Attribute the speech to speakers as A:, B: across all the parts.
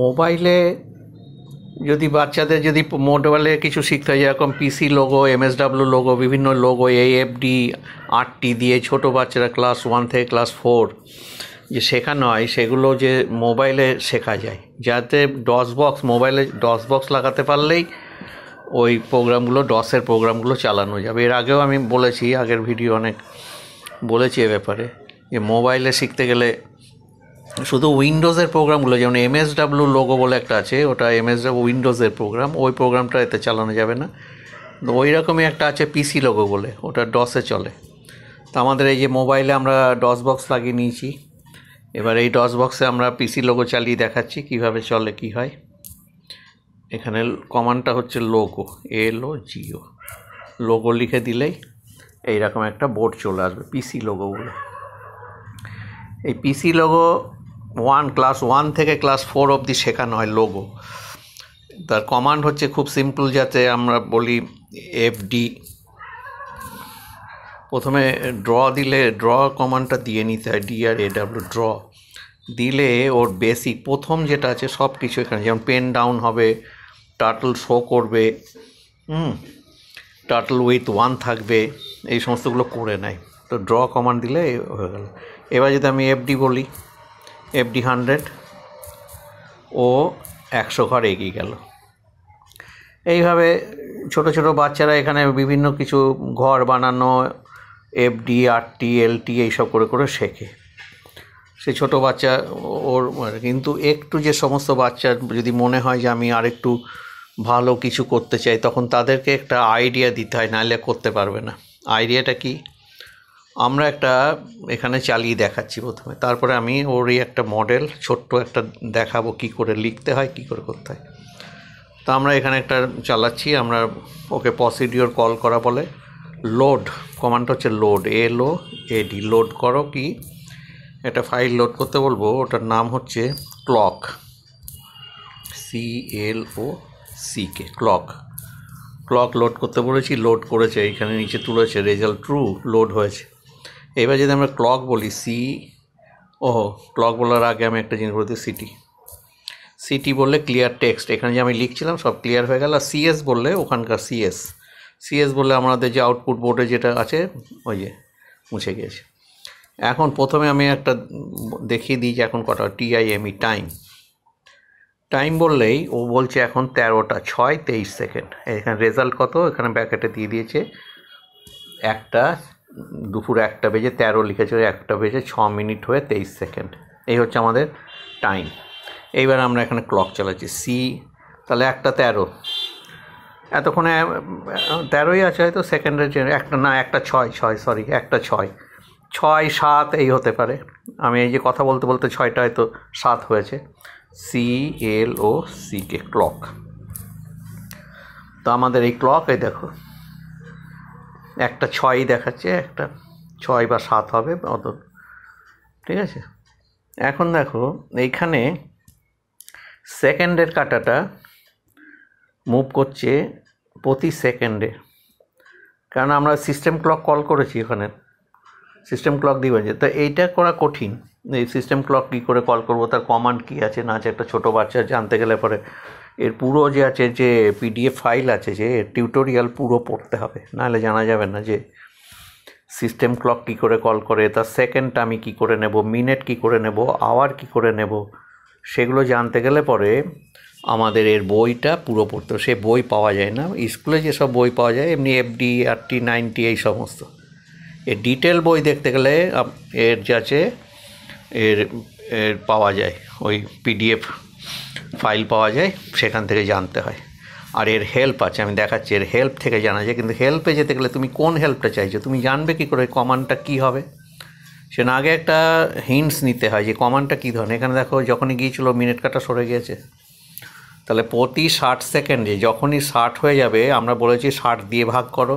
A: মোবাইলে যদি বাচ্চাদের যদি মোবাইলে কিছু শিখতে হয় যেরকম পিসি লোগো এমএসডাব্লিউ লোগো বিভিন্ন লোগো এএফডি আটটি দিয়ে ছোট বাচ্চারা ক্লাস ওয়ান থেকে ক্লাস ফোর যে শেখানো হয় সেগুলো যে মোবাইলে শেখা যায় যাতে ডস বক্স মোবাইলে ডস বক্স লাগাতে পারলেই ওই প্রোগ্রামগুলো ডসের প্রোগ্রামগুলো চালানো যাবে এর আগেও আমি বলেছি আগের ভিডিও অনেক বলেছি এ ব্যাপারে যে মোবাইলে শিখতে গেলে শুধু উইন্ডোজের প্রোগ্রামগুলো যেমন এমএসডাব্লু লোগো বলে একটা আছে ওটা এমএস উইন্ডোজের প্রোগ্রাম ওই প্রোগ্রামটা এতে চালানো যাবে না ওই রকমই একটা আছে পিসি লোগো বলে ওটা ডসে চলে তো আমাদের এই যে মোবাইলে আমরা ডস বক্স লাগিয়ে নিয়েছি এবার এই ডস বক্সে আমরা পিসি লোগো চালিয়ে দেখাচ্ছি কিভাবে চলে কি হয় এখানে কমান্ডটা হচ্ছে logo L O GO logo লিখে দিলেই এইরকম একটা বোর্ড চলে আসবে পিসি লোগো বলে এই PC logo one class one থেকে ক্লাস ফোর অবধি শেখানো হয় লোগো তার কমান্ড হচ্ছে খুব সিম্পল যাতে আমরা বলি এফডি প্রথমে ড্র দিলে ড্র কমান্ডটা দিয়ে নিতে হয় D R A W draw দিলে ওর বেসিক প্রথম যেটা আছে সব কিছু এখানে যেমন পেন ডাউন হবে টার্টল শো করবে হুম টার্টল উইথ ওয়ান থাকবে এই সমস্তগুলো করে নেয় তো ড্র কমান্ড দিলে হয়ে গেল এবার যদি আমি এফডি বলি এফডি হান্ড্রেড ও একশো ঘর এগিয়ে গেল এইভাবে ছোট ছোট বাচ্চারা এখানে বিভিন্ন কিছু ঘর বানানো এফডি আরটি এলটি এইসব করে করে শেখে সে ছোট বাচ্চা ওর মানে কিন্তু একটু যে সমস্ত বাচ্চা যদি মনে হয় যে আমি আর একটু ভালো কিছু করতে চাই তখন তাদেরকে একটা আইডিয়া দিতে হয় নাহলে করতে পারবে না আইডিয়াটা কি আমরা একটা এখানে চালিয়ে দেখাচ্ছি প্রথমে তারপরে আমি ওরই একটা মডেল ছোট্ট একটা দেখাবো কি করে লিখতে হয় কি করে করতে হয় তো আমরা এখানে একটা চালাচ্ছি আমরা ওকে প্রসিডিওর কল করা বলে লোড কমান্ডটা হচ্ছে লোড এল ও এডি লোড করো কি একটা ফাইল লোড করতে বলবো ওটার নাম হচ্ছে clock C L O C K clock clock load করতে বলেছি লোড করেছে এখানে নিচে তুলেছে রেজাল্ট ট্রু লোড হয়েছে এবার যদি আমরা ক্লক বলি সি ও ক্লক বলার আগে আমি একটা জিনিস বলতে সিটি সিটি বললে ক্লিয়ার টেক্সট এখানে যে আমি লিখছিলাম সব ক্লিয়ার হয়ে গেল আর সিএস বললে ওখানকার সিএস সিএস বললে আমাদের যে আউটপুট বোর্ডে যেটা আছে ওই যে মুছে গিয়েছে এখন প্রথমে আমি একটা দেখিয়ে দিই যে এখন কটা টিআইএমই টাইম টাইম বললেই ও বলছে এখন তেরোটা ছয় তেইশ সেকেন্ড এখানে রেজাল্ট কত এখানে ব্যাকেটে দিয়ে দিয়েছে একটা দুপুর একটা বেজে তেরো লিখেছে একটা বেজে ছ মিনিট হয়ে তেইশ সেকেন্ড এই হচ্ছে আমাদের টাইম এইবার আমরা এখানে ক্লক চালাচ্ছি সি তাহলে একটা তেরো এতক্ষণে তেরোই আছে হয়তো সেকেন্ডের জন্য একটা না একটা ছয় ছয় সরি একটা ছয় ছয় সাত এই হতে পারে আমি এই যে কথা বলতে বলতে ছয়টা হয়তো সাত হয়েছে C L O C K clock তো আমাদের এই ক্লক এই দেখো একটা ছয়ই দেখাচ্ছে একটা ছয় বা সাত হবে অত ঠিক আছে এখন দেখো এইখানে সেকেন্ডের কাটাটা মুভ করছে প্রতি সেকেন্ডে কারণ আমরা সিস্টেম ক্লক কল করেছি এখানে সিস্টেম ক্লক দিয়ে যে তো এইটা করা কঠিন এই সিস্টেম ক্লক কী করে কল করবো তার কমান্ড কী আছে না আছে একটা ছোটো বাচ্চা জানতে গেলে পরে এর পুরো যে আছে যে পিডিএফ ফাইল আছে যে টিউটোরিয়াল পুরো পড়তে হবে নাহলে জানা যাবে না যে সিস্টেম ক্লক কী করে কল করে তার সেকেন্ড আমি কী করে নেব মিনিট কি করে নেব আওয়ার কি করে নেব সেগুলো জানতে গেলে পরে আমাদের এর বইটা পুরো পড়তে সে বই পাওয়া যায় না স্কুলে যেসব বই পাওয়া যায় এমনি এফডি আরটি নাইনটি এই সমস্ত এর ডিটেল বই দেখতে গেলে এর আছে এর এর পাওয়া যায় ওই পিডিএফ ফাইল পাওয়া যায় সেখান থেকে জানতে হয় আর এর হেল্প আছে আমি দেখাচ্ছি এর হেল্প থেকে জানা যায় কিন্তু হেল্পে যেতে গেলে তুমি কোন হেল্পটা চাইছো তুমি জানবে কী করে কমান্ডটা কী হবে সে না আগে একটা হিন্টস নিতে হয় যে কমানটা কী ধরনের এখানে দেখো যখনই গিয়েছিলো মিনিট কাটা সরে গিয়েছে তাহলে প্রতি ষাট সেকেন্ডে যখনই ষাট হয়ে যাবে আমরা বলেছি ষাট দিয়ে ভাগ করো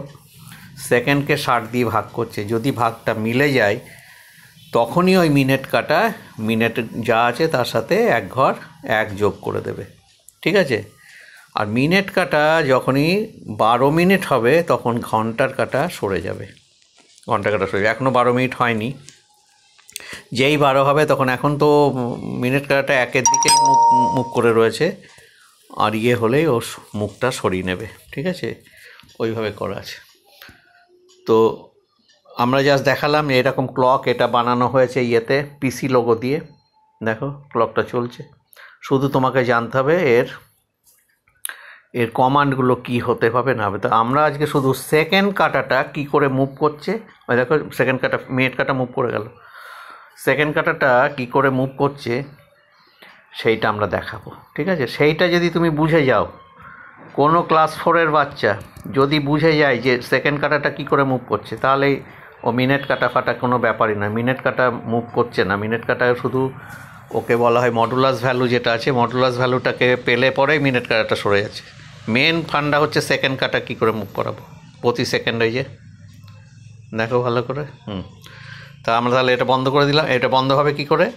A: সেকেন্ডকে ষাট দিয়ে ভাগ করছে যদি ভাগটা মিলে যায় তখনই ওই মিনিট কাটা মিনিট যা আছে তার সাথে এক ঘর এক যোগ করে দেবে ঠিক আছে আর মিনিট কাটা যখনই বারো মিনিট হবে তখন ঘন্টার কাটা সরে যাবে ঘন্টা কাটা সরে যাবে এখনও বারো মিনিট হয়নি যেই বারো হবে তখন এখন তো মিনিট কাটাটা একের দিকে মুখ মুখ করে রয়েছে আর ইয়ে হলেই ও মুখটা সরিয়ে নেবে ঠিক আছে ওইভাবে করা আছে তো আমরা জাস্ট দেখালাম এরকম ক্লক এটা বানানো হয়েছে ইয়েতে পিসি লোগো দিয়ে দেখো ক্লকটা চলছে শুধু তোমাকে জানতে হবে এর এর কমান্ডগুলো কি হতে হবে না হবে তো আমরা আজকে শুধু সেকেন্ড কাটাটা কি করে মুভ করছে ওই দেখো সেকেন্ড কাটা মিনিট কাটা মুভ করে গেল সেকেন্ড কাটাটা কি করে মুভ করছে সেইটা আমরা দেখাবো ঠিক আছে সেইটা যদি তুমি বুঝে যাও কোনো ক্লাস ফোরের বাচ্চা যদি বুঝে যায় যে সেকেন্ড কাটাটা কি করে মুভ করছে তাহলে ও মিনিট কাটা ফাটা কোনো ব্যাপারই না মিনিট কাটা মুভ করছে না মিনিট কাটা শুধু ওকে বলা হয় মডুলাস ভ্যালু যেটা আছে মডুলাস ভ্যালুটাকে পেলে পরেই মিনিট কাটাটা সরে যাচ্ছে মেন ফান্ডা হচ্ছে সেকেন্ড কাটা কী করে মুভ করাবো প্রতি সেকেন্ড ওই যে দেখো ভালো করে হুম তা আমরা তাহলে এটা বন্ধ করে দিলাম এটা বন্ধ হবে কি করে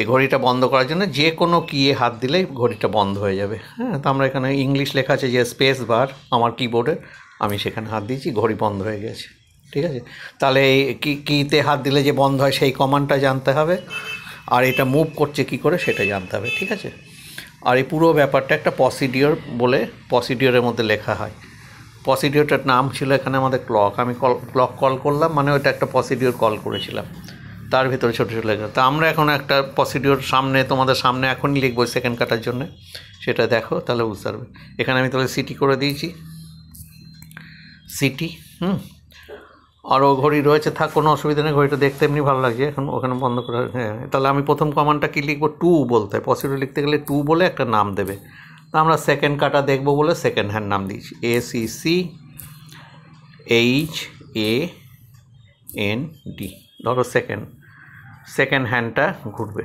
A: এই ঘড়িটা বন্ধ করার জন্য যে কোনো কিয়ে হাত দিলে ঘড়িটা বন্ধ হয়ে যাবে হ্যাঁ তো আমরা এখানে ইংলিশ লেখা আছে যে স্পেস বার আমার কিবোর্ডে আমি সেখানে হাত দিয়েছি ঘড়ি বন্ধ হয়ে গেছে ঠিক আছে তাহলে এই কী কীতে হাত দিলে যে বন্ধ হয় সেই কমান্ডটা জানতে হবে আর এটা মুভ করছে কি করে সেটা জানতে হবে ঠিক আছে আর এই পুরো ব্যাপারটা একটা প্রসিডিওর বলে প্রসিডিওরের মধ্যে লেখা হয় প্রসিডিওরটার নাম ছিল এখানে আমাদের ক্লক আমি কল ক্লক কল করলাম মানে ওইটা একটা প্রসিডিওর কল করেছিলাম তার ভিতরে ছোটো ছোটো লেখা তা আমরা এখন একটা প্রসিডিওর সামনে তোমাদের সামনে এখনই লিখবো সেকেন্ড কাটার জন্য সেটা দেখো তাহলে বুঝতে পারবে এখানে আমি তাহলে সিটি করে দিয়েছি সিটি হুম আরও ঘড়ি রয়েছে থাক কোনো অসুবিধা নেই ঘড়িটা দেখতে এমনি ভালো লাগছে এখন ওখানে বন্ধ করে হ্যাঁ তাহলে আমি প্রথম কমান্ডটা কী লিখবো টু বলতে পসিবল পসিটিভ লিখতে গেলে টু বলে একটা নাম দেবে তা আমরা সেকেন্ড কাটা দেখবো বলে সেকেন্ড হ্যান্ড নাম দিয়েছি A C C H A N D ধরো সেকেন্ড সেকেন্ড হ্যান্ডটা ঘুরবে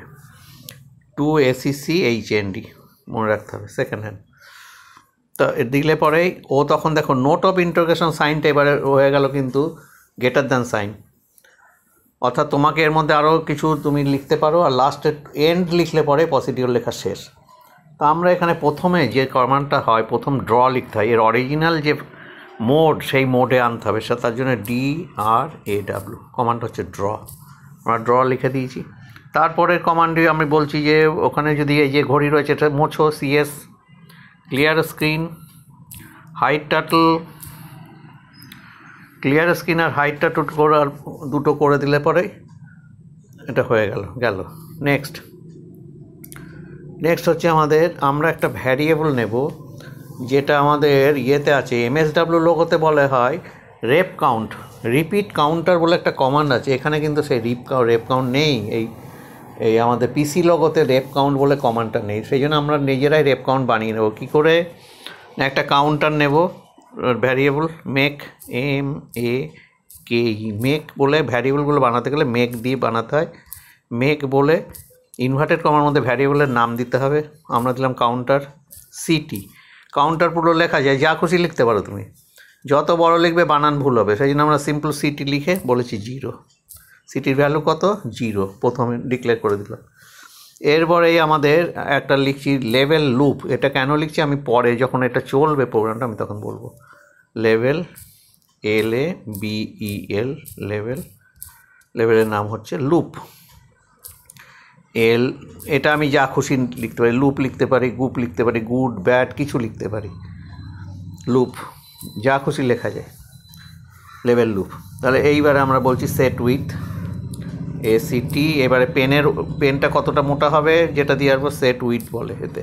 A: to A C C H N D মনে রাখতে হবে সেকেন্ড হ্যান্ড তো দিলে পরেই ও তখন দেখো নোট অফ ইন্টারগেশন সাইনটা এবারে হয়ে গেল কিন্তু গ্রেটার দ্যান সাইন অর্থাৎ তোমাকে এর মধ্যে আরও কিছু তুমি লিখতে পারো আর লাস্টে এন্ড লিখলে পরে পজিটিভ লেখা শেষ তা আমরা এখানে প্রথমে যে কমান্ডটা হয় প্রথম ড্র লিখতে হয় এর অরিজিনাল যে মোড সেই মোডে আনতে হবে সে তার জন্য D R A W command হচ্ছে ড্র আমরা ড্র লিখে দিয়েছি তারপরে কমান্ডে আমি বলছি যে ওখানে যদি এই যে ঘড়ি রয়েছে এটা মোছো CS clear screen hide turtle clear screen আর হাইটটা টুট করার দুটো করে দিলে পরে এটা হয়ে গেল গেল নেক্সট নেক্সট হচ্ছে আমাদের আমরা একটা ভ্যারিয়েবল নেব যেটা আমাদের ইয়েতে আছে এমএসডাব্লিউ লোকতে বলে হয় রেপ কাউন্ট রিপিট কাউন্টার বলে একটা কমান্ড আছে এখানে কিন্তু সেই রিপ রেপ কাউন্ট নেই এই এই আমাদের পিসি লগতে রেপ কাউন্ট বলে কমান্ডটা নেই সেই জন্য আমরা নিজেরাই রেপ কাউন্ট বানিয়ে নেব কী করে একটা কাউন্টার নেব variable make M A K E make বলে ভ্যারিয়েবলগুলো বানাতে গেলে মেক দিয়ে বানাতে হয় মেক বলে ইনভার্টেড কমার মধ্যে ভ্যারিয়েবলের নাম দিতে হবে আমরা দিলাম কাউন্টার সিটি কাউন্টার পুরো লেখা যায় যা খুশি লিখতে পারো তুমি যত বড় লিখবে বানান ভুল হবে সেই জন্য আমরা সিম্পল সিটি লিখে বলেছি জিরো সিটির ভ্যালু কত জিরো প্রথমে ডিক্লেয়ার করে দিলাম এরপরেই আমাদের একটা লিখছি লেভেল লুপ এটা কেন লিখছি আমি পরে যখন এটা চলবে প্রোগ্রামটা আমি তখন বলবো level L E V L level লেভেলের নাম হচ্ছে লুপ এল এটা আমি যা খুশি লিখতে পারি লুপ লিখতে পারি গুপ লিখতে পারি গুড ব্যাড কিছু লিখতে পারি লুপ যা খুশি লেখা যায় লেভেল লুপ তাহলে এইবারে আমরা বলছি সেট উইথ এসিটি এবারে পেনের পেনটা কতটা মোটা হবে যেটা দিয়ে আসবো সেট উইথ বলে এতে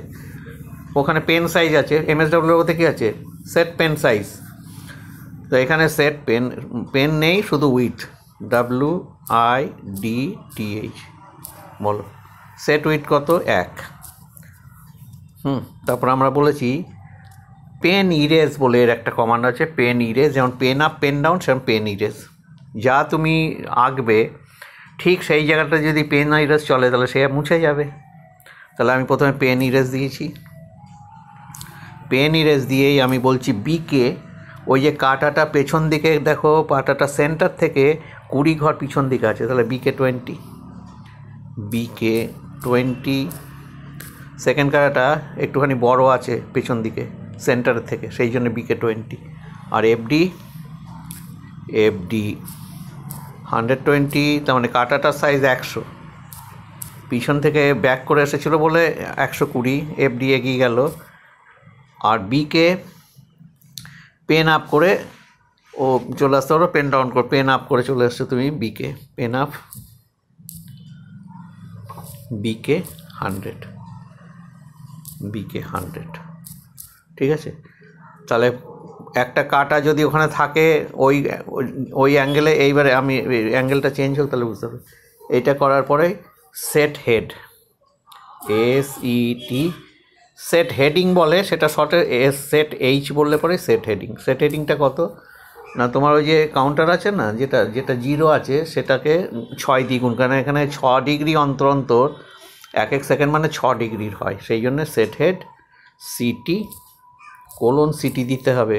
A: ওখানে পেন সাইজ আছে ওতে কী আছে সেট পেন সাইজ তো এখানে সেট পেন পেন নেই শুধু width W I D T H বলো সেট উইথ কত এক হুম তারপর আমরা বলেছি পেন ইরেজ বলে এর একটা কমান্ড আছে পেন ইরেজ যেমন পেন আপ পেন ডাউন সেরকম পেন ইরেজ যা তুমি আঁকবে ঠিক সেই জায়গাটা যদি পেন ইরেস চলে তাহলে সে মুছে যাবে তাহলে আমি প্রথমে পেন ইরেস দিয়েছি পেন ইরেস দিয়েই আমি বলছি বিকে ওই যে কাটাটা পেছন দিকে দেখো পাটাটা সেন্টার থেকে কুড়ি ঘর পিছন দিকে আছে তাহলে BK twenty BK twenty second কাটাটা একটুখানি বড় আছে পেছন দিকে সেন্টারের থেকে সেই জন্য বিকে টোয়েন্টি আর এফডি এফডি হান্ড্রেড টোয়েন্টি তার মানে কাটাটার সাইজ একশো পিছন থেকে ব্যাক করে এসেছিল বলে একশো কুড়ি এফ ডি এগিয়ে গেল আর বিকে পেন আপ করে ও চলে আসতে পারো পেন ডাউন করে পেন আপ করে চলে এসছো তুমি BK pen up BK hundred BK hundred ঠিক আছে তাহলে একটা কাটা যদি ওখানে থাকে ওই ওই অ্যাঙ্গেলে এইবারে আমি অ্যাঙ্গেলটা চেঞ্জ হোক তাহলে বুঝতে পারবো এইটা করার পরে set head S E T set heading বলে সেটা শর্টে এস সেট এইচ বললে পরে সেট হেডিং সেট হেডিংটা কত না তোমার ওই যে কাউন্টার আছে না যেটা যেটা জিরো আছে সেটাকে ছয় দ্বিগুণ কারণ এখানে ছ ডিগ্রি অন্তর অন্তর এক এক সেকেন্ড মানে ছ ডিগ্রির হয় সেই জন্য set head CT colon CT দিতে হবে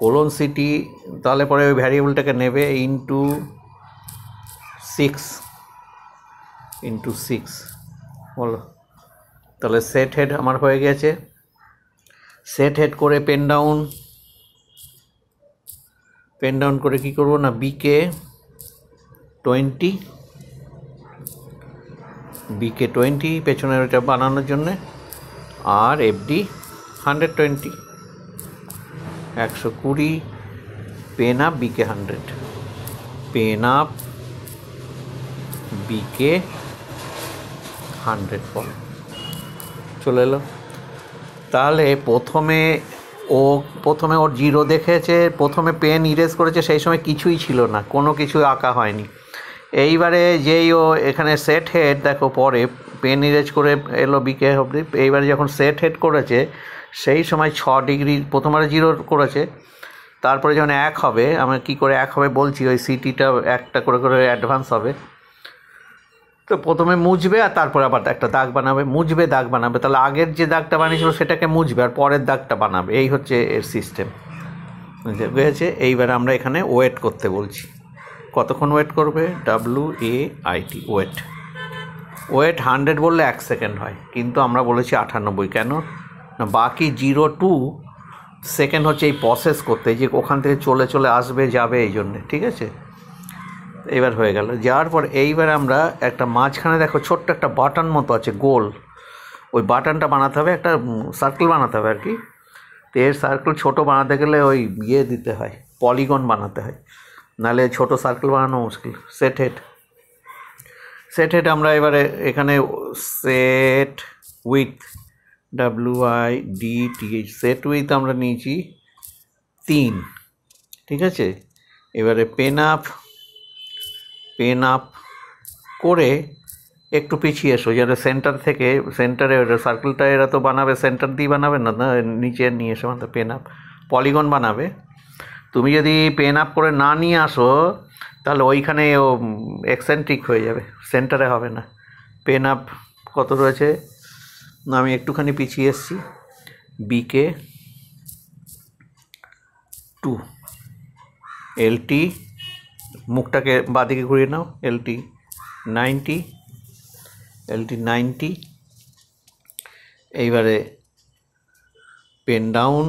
A: কোলন সিটি তাহলে পরে ওই ভ্যারিয়েবলটাকে নেবে ইন্টু সিক্স ইন্টু সিক্স বলো তাহলে সেট হেড আমার হয়ে গেছে সেট হেড করে পেন ডাউন পেন ডাউন করে কি করব না বিকে টোয়েন্টি বিকে টোয়েন্টি পেছনের ওইটা বানানোর জন্যে আর এফডি হান্ড্রেড টোয়েন্টি একশো কুড়ি pen up BK hundred pen up BK hundred ফল চলে এলো তাহলে প্রথমে ও প্রথমে ওর জিরো দেখেছে প্রথমে পেন ইরেজ করেছে সেই সময় কিছুই ছিল না কোনো কিছু আঁকা হয়নি এইবারে যেই ও এখানে সেট হেড দেখো পরে পেন ইরেজ করে এলো বিকে অব্দি এইবারে যখন সেট হেড করেছে সেই সময় ছ ডিগ্রি প্রথমবারে জিরো করেছে তারপরে যখন এক হবে আমরা কি করে এক হবে বলছি ওই সিটিটা একটা করে করে অ্যাডভান্স হবে তো প্রথমে মুছবে আর তারপরে আবার একটা দাগ বানাবে মুছবে দাগ বানাবে তাহলে আগের যে দাগটা বানিয়েছিল সেটাকে মুছবে আর পরের দাগটা বানাবে এই হচ্ছে এর সিস্টেম বুঝেছে এইবার আমরা এখানে ওয়েট করতে বলছি কতক্ষণ ওয়েট করবে W A I T wait wait hundred বললে এক সেকেন্ড হয় কিন্তু আমরা বলেছি আটানব্বই কেন বাকি জিরো টু সেকেন্ড হচ্ছে এই প্রসেস করতে যে ওখান থেকে চলে চলে আসবে যাবে এই জন্যে ঠিক আছে এবার হয়ে গেল যাওয়ার পর এইবার আমরা একটা মাঝখানে দেখো ছোট্ট একটা বাটন মতো আছে গোল ওই বাটনটা বানাতে হবে একটা সার্কেল বানাতে হবে আর কি তো এর সার্কেল ছোটো বানাতে গেলে ওই ইয়ে দিতে হয় পলিগন বানাতে হয় নাহলে ছোট সার্কেল বানানো মুশকিল সেট হেড সেট হেড আমরা এবারে এখানে set width W I D T H set width আমরা নিয়েছি তিন ঠিক আছে এবারে পেন আপ পেন আপ করে একটু পিছিয়ে এসো যারা সেন্টার থেকে সেন্টারে সার্কেলটা এরা তো বানাবে সেন্টার দিয়ে বানাবে না নিচে নিয়ে এসো মানে পেন আপ পলিগন বানাবে তুমি যদি পেন আপ করে না নিয়ে আসো তাহলে ওইখানে ও এক্সেন্ট্রিক হয়ে যাবে সেন্টারে হবে না পেন আপ কত রয়েছে না আমি একটুখানি পিছিয়ে এসছি বিকে টু এলটি মুখটাকে বাঁদিকে ঘুরিয়ে নাও এলটি নাইনটি এলটি নাইনটি এইবারে পেন ডাউন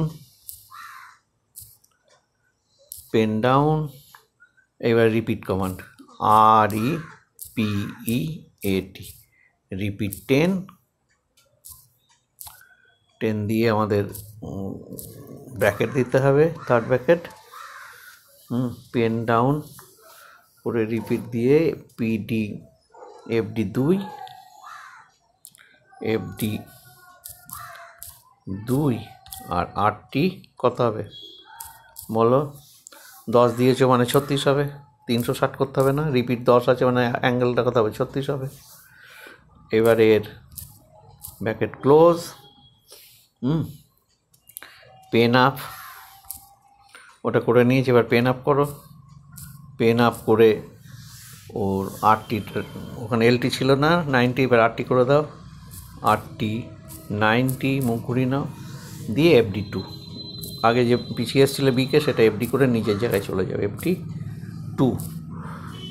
A: পেন ডাউন এইবার repeat command R E P E A T repeat ten ten দিয়ে আমাদের ব্র্যাকেট দিতে হবে থার্ড ব্র্যাকেট পেন ডাউন করে রিপিট দিয়ে পিডি এফডি দুই এফডি দুই আর আটটি কত হবে বলো দশ দিয়েছো মানে ছত্রিশ হবে তিনশো ষাট করতে হবে না রিপিট দশ আছে মানে অ্যাঙ্গেলটা কত হবে ছত্রিশ হবে এবারে এর ব্যাকেট ক্লোজ হুম পেন আপ ওটা করে নিয়েছি এবার পেন আপ করো পেন আপ করে ওর আটটি ওখানে এলটি ছিল না নাইনটি এবার আটটি করে দাও আটটি নাইনটি মুখ ঘুরিয়ে নাও দিয়ে এফডি টু আগে যে পিছিয়ে এসেছিল বিকে সেটা এফডি করে নিজের জায়গায় চলে যাবে এফডি টু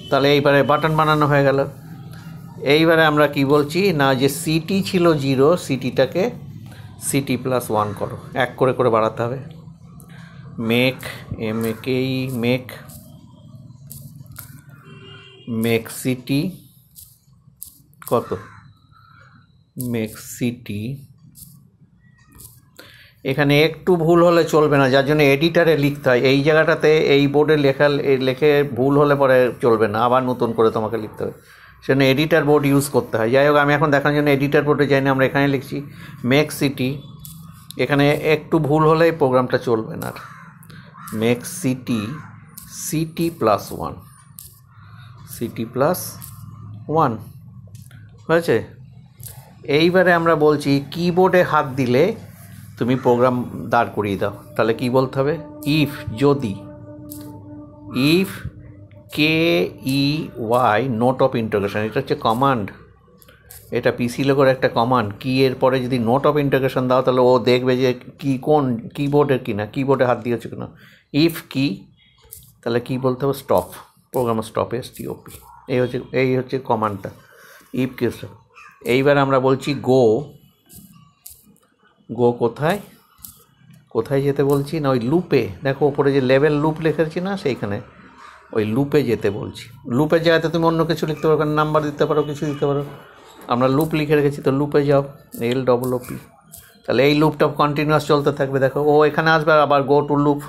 A: তাহলে এইবারে বাটন বানানো হয়ে গেল এইবারে আমরা কি বলছি না যে সিটি ছিল জিরো সিটিটাকে সিটি প্লাস ওয়ান করো এক করে করে বাড়াতে হবে make M K E make make CT কত মেক সিটি এখানে একটু ভুল হলে চলবে না যার জন্য এডিটারে লিখতে হয় এই জায়গাটাতে এই বোর্ডে লেখা লেখে ভুল হলে পরে চলবে না আবার নতুন করে তোমাকে লিখতে হবে সেখানে এডিটার বোর্ড ইউজ করতে হয় যাই হোক আমি এখন দেখানোর জন্য এডিটার বোর্ডে যাই না আমরা এখানে লিখছি মেক সিটি এখানে একটু ভুল হলে প্রোগ্রামটা চলবে না make CT CT plus one CT plus one হয়েছে এইবারে আমরা বলছি কিবোর্ডে হাত দিলে তুমি প্রোগ্রাম দাঁড় করিয়ে দাও তাহলে কি বলতে হবে ইফ যদি if K E Y not of integration এটা হচ্ছে কমান্ড এটা পিসি লোকের একটা কমান্ড কি এর পরে যদি নোট অফ ইন্টারগ্রেশন দাও তাহলে ও দেখবে যে কি কোন কিবোর্ডের কি না কিবোর্ডে হাত দিয়েছে কি না ইফ কি তাহলে কি বলতে হবে stop program stop S O P এই হচ্ছে এই হচ্ছে কমান্ডটা ইফ কি এইবার আমরা বলছি গো গো কোথায় কোথায় যেতে বলছি না ওই লুপে দেখো ওপরে যে লেভেল লুপ লেখেছি না সেইখানে ওই লুপে যেতে বলছি লুপের জায়গাতে তুমি অন্য কিছু লিখতে পারো কারণ নাম্বার দিতে পারো কিছু দিতে পারো আমরা লুপ লিখে রেখেছি তো লুপে যাও এল ডবল ও পি তাহলে এই লুপটা কন্টিনিউয়াস চলতে থাকবে দেখো ও এখানে আসবে আবার গো টু লুপ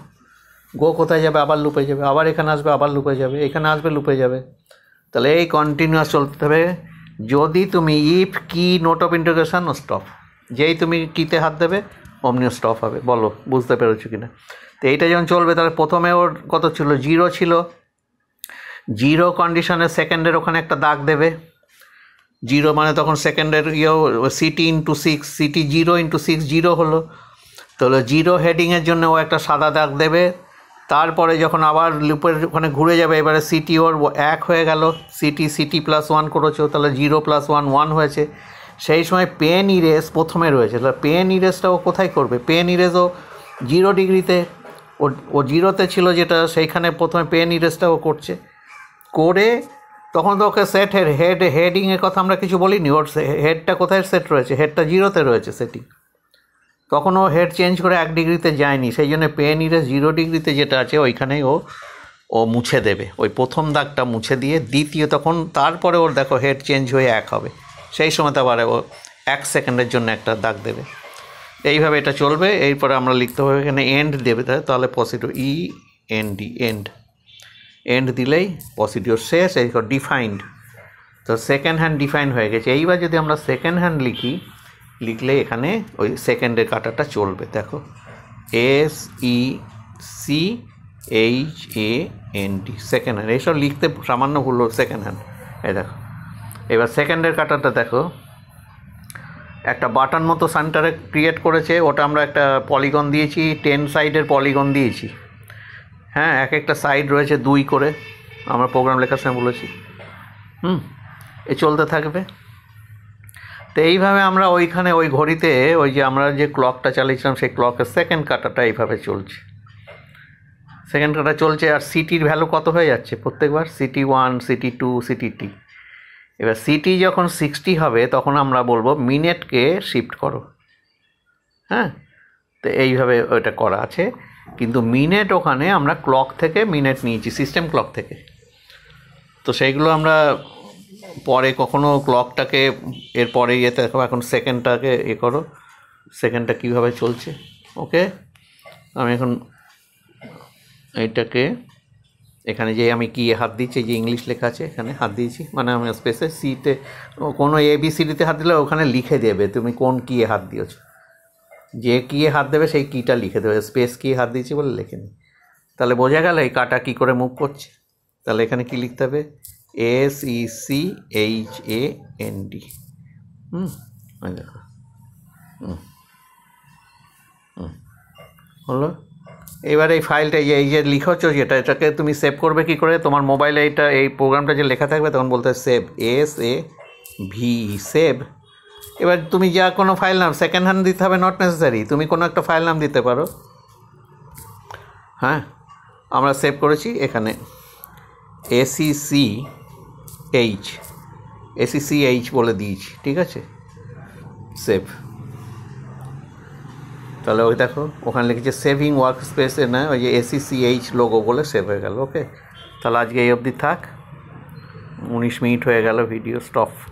A: গো কোথায় যাবে আবার লুপে যাবে আবার এখানে আসবে আবার লুপে যাবে এখানে আসবে লুপে যাবে তাহলে এই কন্টিনিউয়াস চলতে হবে যদি তুমি ইফ কি নোট অফ ইন্টিগ্রেশন ও স্টপ যেই তুমি কিতে হাত দেবে অমনিও স্টপ হবে বলো বুঝতে পেরেছো কি না তো এইটা যখন চলবে তাহলে প্রথমে ওর কত ছিল জিরো ছিল জিরো কন্ডিশনে সেকেন্ডের ওখানে একটা দাগ দেবে জিরো মানে তখন সেকেন্ডের ইয়েও CT into six CT zero into six zero হলো তাহলে জিরো হেডিংয়ের জন্য ও একটা সাদা দাগ দেবে তারপরে যখন আবার লুপের ওখানে ঘুরে যাবে এবারে সিটি ওর এক হয়ে গেল সিটি সিটি প্লাস ওয়ান করেছো তাহলে জিরো প্লাস ওয়ান ওয়ান হয়েছে সেই সময় পেন ইরেস প্রথমে রয়েছে তাহলে পেন ইরেসটা ও কোথায় করবে পেন ইরেসও জিরো ডিগ্রিতে ও ও জিরোতে ছিল যেটা সেইখানে প্রথমে পেন ইরেসটা ও করছে করে তখন তো ওকে সেট হেড হেড হেডিংয়ের কথা আমরা কিছু বলিনি ওর হেডটা কোথায় সেট রয়েছে হেডটা জিরোতে রয়েছে সেটিং তখন ও হেড চেঞ্জ করে এক ডিগ্রিতে যায়নি সেই জন্য পেন ইরে জিরো ডিগ্রিতে যেটা আছে ওইখানেই ও ও মুছে দেবে ওই প্রথম দাগটা মুছে দিয়ে দ্বিতীয় তখন তারপরে ওর দেখো হেড চেঞ্জ হয়ে এক হবে সেই সময় আবার ও এক সেকেন্ডের জন্য একটা দাগ দেবে এইভাবে এটা চলবে এরপরে আমরা লিখতে হবে এখানে এন্ড দেবে তাহলে positive E N D end end দিলেই পসিটিভ শেষ এই ডিফাইন্ড তো সেকেন্ড হ্যান্ড ডিফাইন্ড হয়ে গেছে এইবার যদি আমরা সেকেন্ড হ্যান্ড লিখি লিখলে এখানে ওই সেকেন্ডের কাটাটা চলবে দেখো S E C H A N D second hand এইসব লিখতে সামান্য ভুল সেকেন্ড হ্যান্ড এই দেখো এবার সেকেন্ডের কাটাটা দেখো একটা বাটন মতো সেন্টারে ক্রিয়েট করেছে ওটা আমরা একটা পলিগন দিয়েছি টেন সাইডের পলিগন দিয়েছি হ্যাঁ এক একটা সাইড রয়েছে দুই করে আমরা প্রোগ্রাম লেখার সময় বলেছি হুম এ চলতে থাকবে তো এইভাবে আমরা ওইখানে ওই ঘড়িতে ওই যে আমরা যে ক্লকটা চালিয়েছিলাম সেই ক্লকের সেকেন্ড কাটাটা এইভাবে চলছে সেকেন্ড কাটা চলছে আর সিটির ভ্যালু কত হয়ে যাচ্ছে প্রত্যেকবার CT one CT two CT T এবার সিটি যখন সিক্সটি হবে তখন আমরা বলবো মিনিটকে শিফট করো হ্যাঁ তো এইভাবে ওইটা করা আছে কিন্তু মিনেট ওখানে আমরা ক্লক থেকে মিনেট নিয়েছি সিস্টেম ক্লক থেকে তো সেইগুলো আমরা পরে কখনো ক্লকটাকে এরপরে ইয়েতে দেখো এখন সেকেন্ডটাকে এ ইয়ে করো সেকেন্ডটা কীভাবে চলছে ওকে আমি এখন এটাকে এখানে যে আমি কি হাত দিচ্ছি যে ইংলিশ লেখা আছে এখানে হাত দিয়েছি মানে আমি স্পেসে সিতে কোনো এবিসিডিতে হাত দিলে ওখানে লিখে দেবে তুমি কোন কী হাত দিয়েছো যে কী হাত দেবে সেই কীটা লিখে দেবে স্পেস কী হাত দিয়েছি বলে লেখেনি তাহলে বোঝা গেল এই কাটা কী করে মুভ করছে তাহলে এখানে কি লিখতে হবে S E C H A N D হুম দেখো হুম হলো এবার এই ফাইলটা এই যে লিখেছ যেটা এটাকে তুমি সেভ করবে কি করে তোমার মোবাইলে এটা এই প্রোগ্রামটা যে লেখা থাকবে তখন বলতে save S A V save এবার তুমি যা কোনো ফাইল নাম সেকেন্ড হ্যান্ড দিতে হবে নট নেসেসারি তুমি কোনো একটা ফাইল নাম দিতে পারো হ্যাঁ আমরা সেভ করেছি এখানে এসিসি এইচ এসিসি এইচ বলে দিয়েছি ঠিক আছে সেভ তাহলে ওই দেখো ওখানে লিখেছে সেভিং ওয়ার্ক স্পেসে না ওই যে এসিসি এইচ লোগো বলে সেভ হয়ে গেল ওকে তাহলে আজকে এই অবধি থাক উনিশ মিনিট হয়ে গেল ভিডিও স্টপ